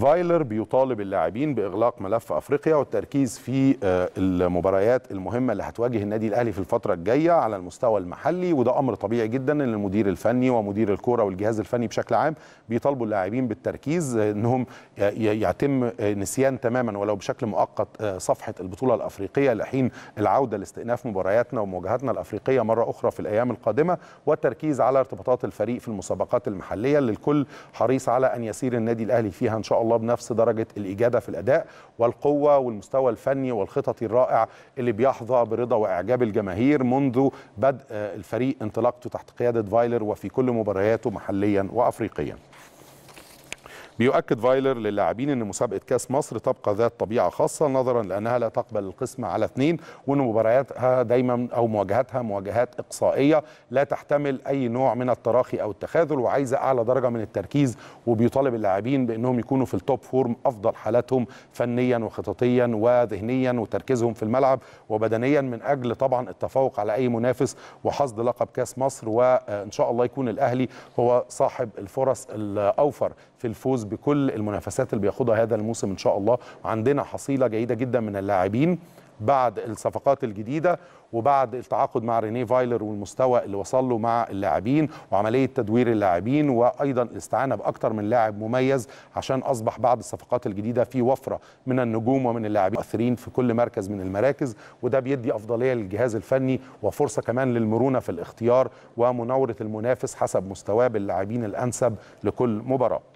فايلر بيطالب اللاعبين باغلاق ملف افريقيا والتركيز في آه، المباريات المهمه اللي هتواجه النادي الاهلي في الفتره الجايه على المستوى المحلي وده امر طبيعي جدا ان المدير الفني ومدير الكوره والجهاز الفني بشكل عام بيطالبوا اللاعبين بالتركيز آه، انهم يتم آه، نسيان تماما ولو بشكل مؤقت صفحه البطوله الافريقيه لحين العوده لاستئناف مبارياتنا ومواجهاتنا الافريقيه مره اخرى في الايام القادمه والتركيز على ارتباطات الفريق في المسابقات المحليه اللي الكل حريص على ان يسير النادي الاهلي فيها ان شاء شاء الله بنفس درجه الاجاده في الاداء والقوه والمستوى الفني والخطط الرائع اللي بيحظى برضا واعجاب الجماهير منذ بدء الفريق انطلاقته تحت قياده فايلر وفي كل مبارياته محليا وافريقيا بيؤكد فايلر للاعبين ان مسابقه كاس مصر تبقى ذات طبيعه خاصه نظرا لانها لا تقبل القسم على اثنين وان مبارياتها دايما او مواجهاتها مواجهات اقصائيه لا تحتمل اي نوع من التراخي او التخاذل وعايزه اعلى درجه من التركيز وبيطالب اللاعبين بانهم يكونوا في التوب فورم افضل حالاتهم فنيا وخططيا وذهنيا وتركيزهم في الملعب وبدنيا من اجل طبعا التفوق على اي منافس وحصد لقب كاس مصر وان شاء الله يكون الاهلي هو صاحب الفرص الاوفر في الفوز بكل المنافسات اللي بياخدها هذا الموسم ان شاء الله عندنا حصيله جيده جدا من اللاعبين بعد الصفقات الجديده وبعد التعاقد مع ريني فايلر والمستوى اللي وصل له مع اللاعبين وعمليه تدوير اللاعبين وايضا الاستعانه باكثر من لاعب مميز عشان اصبح بعد الصفقات الجديده في وفره من النجوم ومن اللاعبين المؤثرين في كل مركز من المراكز وده بيدي افضليه للجهاز الفني وفرصه كمان للمرونه في الاختيار ومناوره المنافس حسب مستواه باللاعبين الانسب لكل مباراه